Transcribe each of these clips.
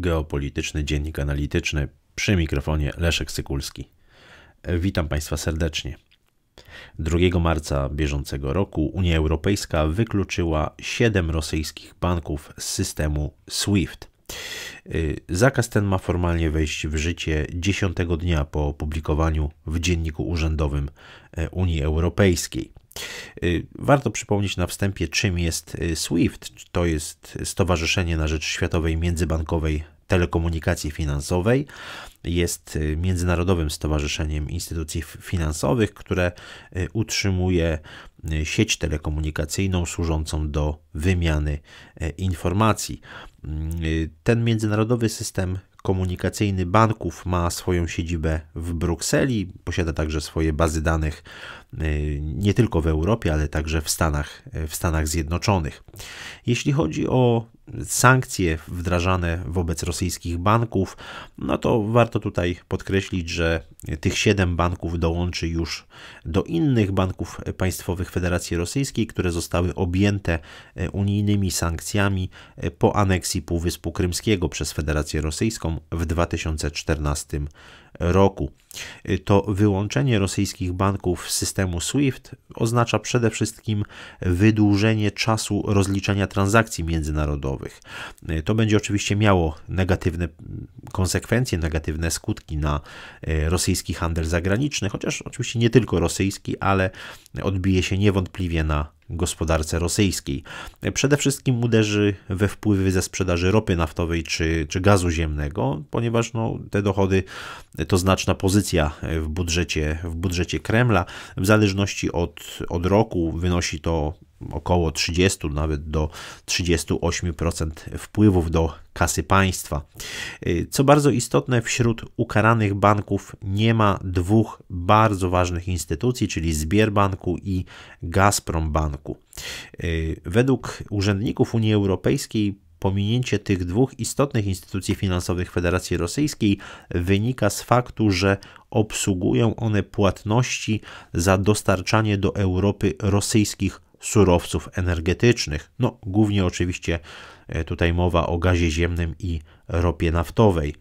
geopolityczny dziennik analityczny przy mikrofonie Leszek Sykulski. Witam Państwa serdecznie. 2 marca bieżącego roku Unia Europejska wykluczyła 7 rosyjskich banków z systemu SWIFT. Zakaz ten ma formalnie wejść w życie 10 dnia po opublikowaniu w dzienniku urzędowym Unii Europejskiej. Y, warto przypomnieć na wstępie, czym jest y, SWIFT. To jest Stowarzyszenie na Rzecz Światowej Międzybankowej Telekomunikacji Finansowej. Jest y, międzynarodowym stowarzyszeniem instytucji finansowych, które utrzymuje sieć telekomunikacyjną służącą do wymiany informacji. Mm, ten międzynarodowy system komunikacyjny banków ma swoją siedzibę w Brukseli, posiada także swoje bazy danych y, nie tylko w Europie, ale także w Stanach, w Stanach Zjednoczonych. Jeśli chodzi o sankcje wdrażane wobec rosyjskich banków, no to warto tutaj podkreślić, że tych siedem banków dołączy już do innych banków państwowych Federacji Rosyjskiej, które zostały objęte e, unijnymi sankcjami e, po aneksji Półwyspu Krymskiego przez Federację Rosyjską w 2014 roku roku. Y, to wyłączenie rosyjskich banków z systemu SWIFT oznacza przede wszystkim wydłużenie czasu rozliczania transakcji międzynarodowych. Y, to będzie oczywiście miało negatywne konsekwencje, negatywne skutki na y, rosyjski handel zagraniczny, chociaż oczywiście nie tylko rosyjski, ale odbije się niewątpliwie na gospodarce rosyjskiej. Przede wszystkim uderzy we wpływy ze sprzedaży ropy naftowej czy, czy gazu ziemnego, ponieważ no, te dochody to znaczna pozycja w budżecie, w budżecie Kremla. W zależności od, od roku wynosi to około 30, nawet do 38% wpływów do kasy państwa. Y, co bardzo istotne, wśród ukaranych banków nie ma dwóch bardzo ważnych instytucji, czyli Zbierbanku i Gazprombanku. Y, według urzędników Unii Europejskiej pominięcie tych dwóch istotnych instytucji finansowych Federacji Rosyjskiej wynika z faktu, że obsługują one płatności za dostarczanie do Europy rosyjskich surowców energetycznych. No, głównie oczywiście e, tutaj mowa o gazie ziemnym i ropie naftowej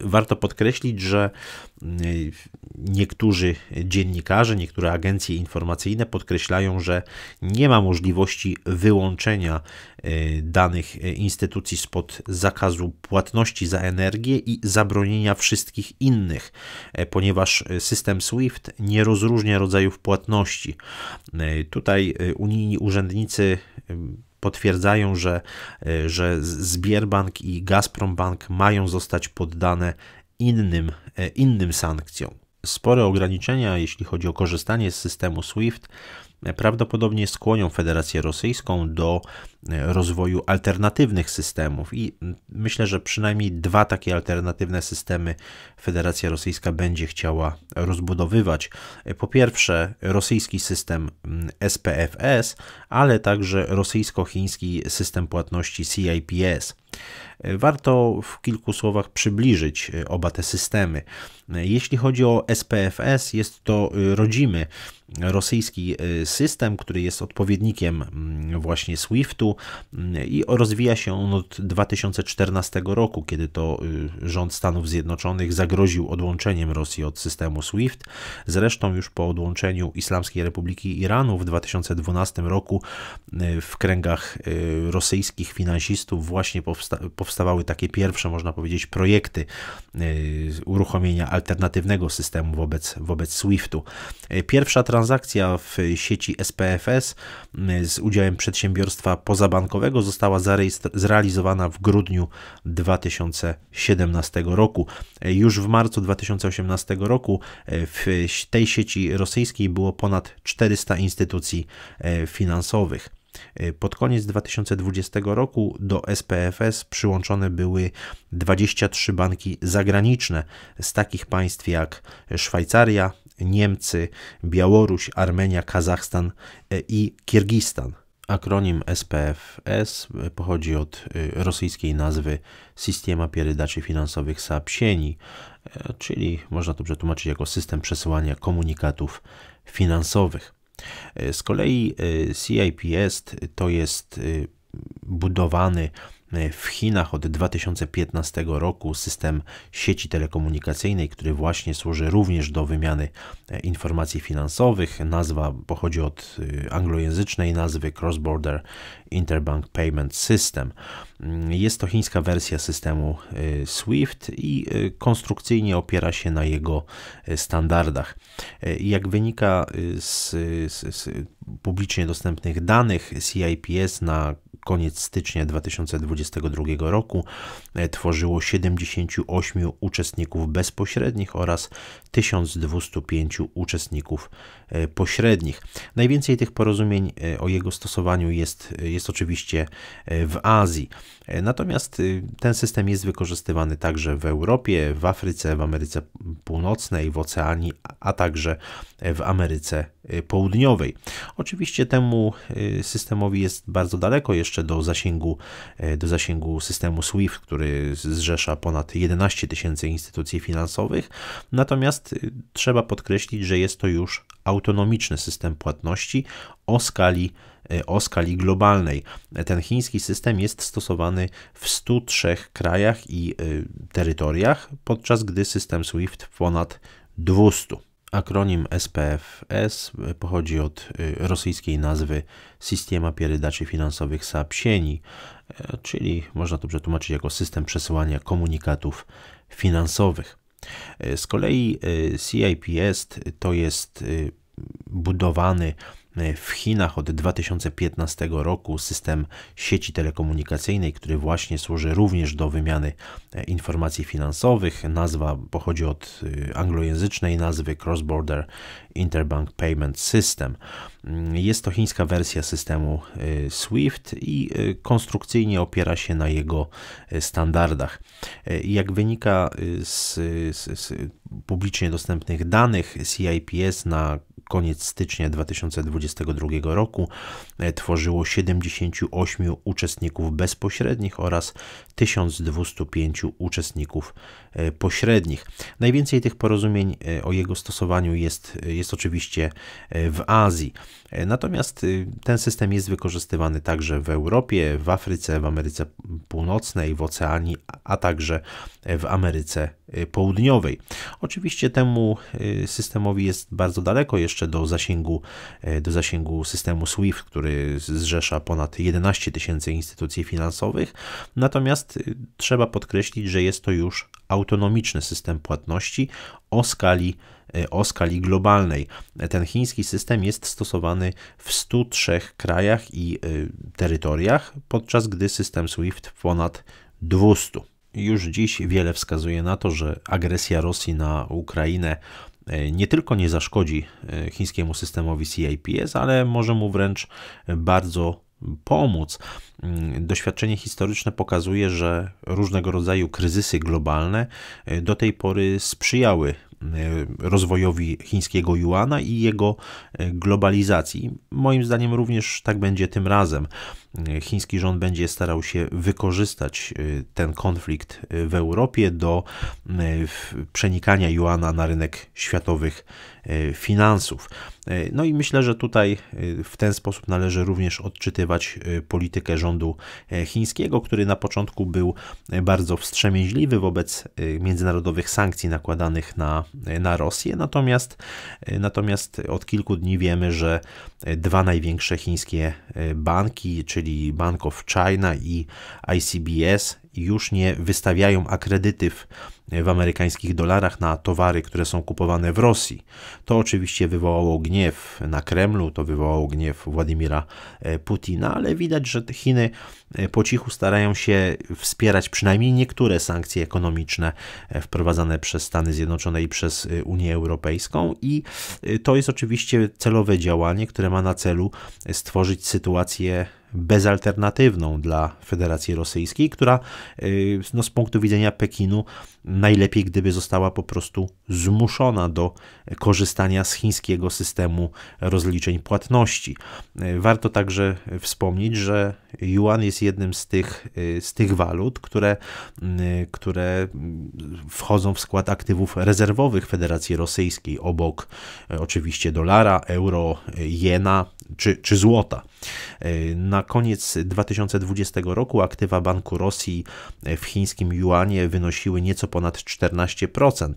warto podkreślić, że mm, niektórzy dziennikarze, niektóre agencje informacyjne podkreślają, że nie ma możliwości wyłączenia e, danych e, instytucji spod zakazu płatności za energię i zabronienia wszystkich innych, e, ponieważ system SWIFT nie rozróżnia rodzajów płatności. Tutaj unijni urzędnicy potwierdzają, że, e, że Sbierbank i Gazprombank mają zostać poddane innym, e, innym sankcjom. Spore ograniczenia, jeśli chodzi o korzystanie z systemu SWIFT, prawdopodobnie skłonią Federację Rosyjską do e, rozwoju alternatywnych systemów i myślę, że przynajmniej dwa takie alternatywne systemy Federacja Rosyjska będzie chciała rozbudowywać. Po pierwsze, rosyjski system SPFS, mm, ale także rosyjsko-chiński system płatności CIPS. Warto w kilku słowach przybliżyć e, oba te systemy. E, jeśli chodzi o SPFS, jest to rodzimy rosyjski e, system, który jest odpowiednikiem mm, właśnie SWIFT-u mm, i rozwija się on od 2014 roku, kiedy to y, rząd Stanów Zjednoczonych zagroził odłączeniem Rosji od systemu SWIFT. Zresztą już po odłączeniu Islamskiej Republiki Iranu w 2012 roku y, w kręgach y, rosyjskich finansistów właśnie powsta powstawały takie pierwsze, można powiedzieć, projekty uruchomienia alternatywnego systemu wobec, wobec SWIFT-u. Pierwsza transakcja w sieci SPFS mm, z udziałem przedsiębiorstwa pozabankowego została zrealizowana w grudniu 2017 roku. E, już w marcu 2018 roku e, w tej sieci rosyjskiej było ponad 400 instytucji e, finansowych. Pod koniec 2020 roku do SPFS przyłączone były 23 banki zagraniczne z takich państw jak Szwajcaria, Niemcy, Białoruś, Armenia, Kazachstan e, i Kirgistan. Akronim SPFS pochodzi od e, rosyjskiej nazwy Systema Pierydaczy Finansowych Sapsieni, e, czyli można to przetłumaczyć jako system przesyłania komunikatów finansowych. Z kolei CIPS to jest budowany w Chinach od 2015 roku system sieci telekomunikacyjnej, który właśnie służy również do wymiany e, informacji finansowych. Nazwa pochodzi od e, anglojęzycznej nazwy Cross Border Interbank Payment System. Mm, jest to chińska wersja systemu e, SWIFT i konstrukcyjnie opiera się na jego standardach. Jak wynika z, z, z publicznie dostępnych danych CIPS na koniec stycznia 2022 roku e, tworzyło 78 uczestników bezpośrednich oraz 1205 uczestników e, pośrednich. Najwięcej tych porozumień e, o jego stosowaniu jest, jest oczywiście w Azji. Natomiast ten system jest wykorzystywany także w Europie, w Afryce, w Ameryce Północnej, w Oceanii a także w Ameryce Południowej. Oczywiście temu y, systemowi jest bardzo daleko jeszcze do zasięgu, y, do zasięgu systemu SWIFT, który zrzesza ponad 11 tysięcy instytucji finansowych, natomiast y, trzeba podkreślić, że jest to już autonomiczny system płatności o skali o skali globalnej. Ten chiński system jest stosowany w 103 krajach i terytoriach, podczas gdy system SWIFT w ponad 200. Akronim SPFS e, pochodzi od e, rosyjskiej nazwy Systema Pierydaczy Finansowych Sapsieni, e, czyli można to przetłumaczyć jako system przesyłania komunikatów finansowych. Z kolei CIPS to jest budowany E, w Chinach od 2015 roku system sieci telekomunikacyjnej, który właśnie służy również do wymiany e, informacji finansowych. Nazwa pochodzi od e, anglojęzycznej nazwy Cross Border Interbank Payment System. Mm, jest to chińska wersja systemu SWIFT i konstrukcyjnie opiera się na jego standardach. Jak wynika z, z, z publicznie dostępnych danych CIPS na koniec stycznia 2022 roku e, tworzyło 78 uczestników bezpośrednich oraz 1205 uczestników e, pośrednich. Najwięcej tych porozumień e, o jego stosowaniu jest, jest oczywiście w Azji. Natomiast y, ten system jest wykorzystywany także w Europie, w Afryce, w Ameryce Północnej, w Oceanii, a także w Ameryce y, Południowej. Oczywiście temu y, systemowi jest bardzo daleko jeszcze do zasięgu, y, do zasięgu systemu SWIFT, który zrzesza ponad 11 tysięcy instytucji finansowych. Natomiast y, trzeba podkreślić, że jest to już autonomiczny system płatności o skali o skali globalnej. Ten chiński system jest stosowany w 103 krajach i terytoriach, podczas gdy system SWIFT w ponad 200. Już dziś wiele wskazuje na to, że agresja Rosji na Ukrainę e, nie tylko nie zaszkodzi e, chińskiemu systemowi CIPS, ale może mu wręcz bardzo pomóc. Mm, doświadczenie historyczne pokazuje, że różnego rodzaju kryzysy globalne e, do tej pory sprzyjały E, rozwojowi chińskiego juana i jego e, globalizacji. Moim zdaniem również tak będzie tym razem. E, chiński rząd będzie starał się wykorzystać ten konflikt w Europie do przenikania juana na rynek światowych finansów. No i myślę, że tutaj w ten sposób należy również odczytywać politykę rządu chińskiego, który na początku był bardzo wstrzemięźliwy wobec międzynarodowych sankcji nakładanych na na Rosję. Natomiast, e, natomiast od kilku dni wiemy, że e, dwa największe chińskie e, banki, czyli Bank of China i ICBS, już nie wystawiają akredytyw w amerykańskich dolarach na towary, które są kupowane w Rosji. To oczywiście wywołało gniew na Kremlu, to wywołało gniew Władimira e, Putina, ale widać, że Chiny e, po cichu starają się wspierać przynajmniej niektóre sankcje ekonomiczne e, wprowadzane przez Stany Zjednoczone i przez Unię Europejską i to jest oczywiście celowe działanie, które ma na celu stworzyć sytuację bezalternatywną dla Federacji Rosyjskiej, która y, no, z punktu widzenia Pekinu najlepiej gdyby została po prostu zmuszona do korzystania z chińskiego systemu rozliczeń płatności. Y, warto także wspomnieć, że yuan jest jednym z tych, y, z tych walut, które, które wchodzą w skład aktywów rezerwowych Federacji Rosyjskiej, obok oczywiście dolara, euro, jena czy, czy złota. E, na koniec 2020 roku aktywa Banku Rosji w chińskim juanie wynosiły nieco ponad 14%.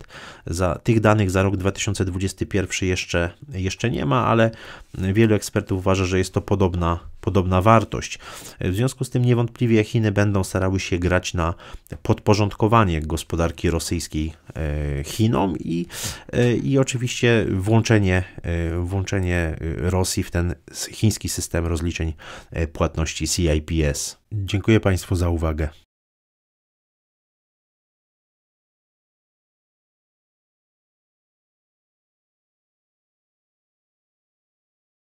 Za tych danych za rok 2021 jeszcze, jeszcze nie ma, ale wielu ekspertów uważa, że jest to podobna podobna wartość. W związku z tym niewątpliwie Chiny będą starały się grać na podporządkowanie gospodarki rosyjskiej e, Chinom i, e, i oczywiście włączenie, e, włączenie Rosji w ten chiński system rozliczeń płatności CIPS. Dziękuję Państwu za uwagę.